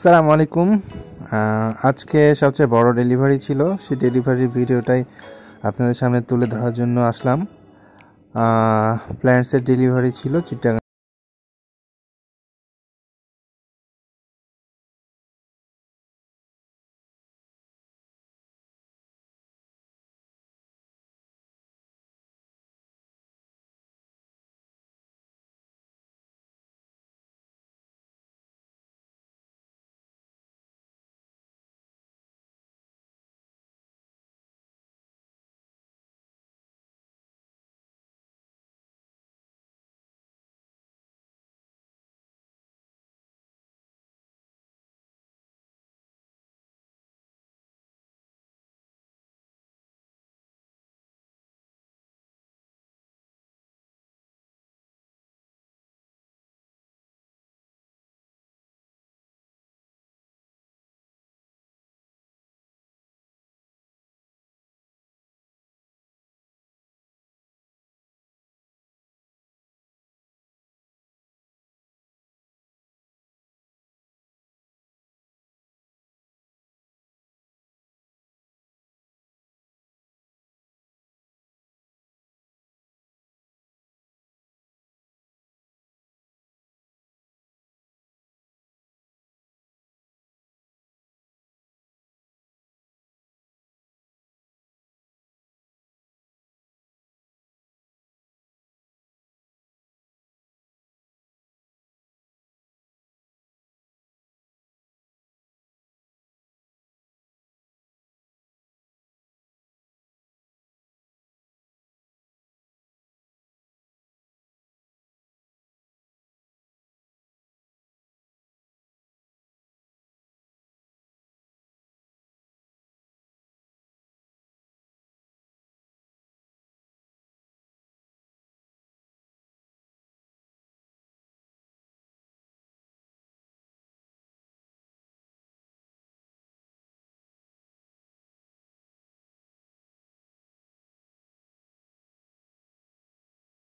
সালাম আলাইকুম আজকে সবচেয়ে বড় ডেলিভারি ছিল সেই ডেলিভারির ভিডিওটাই আপনাদের সামনে তুলে ধরার জন্য আসলাম প্ল্যান্টসের ডেলিভারি ছিল চিটাগাং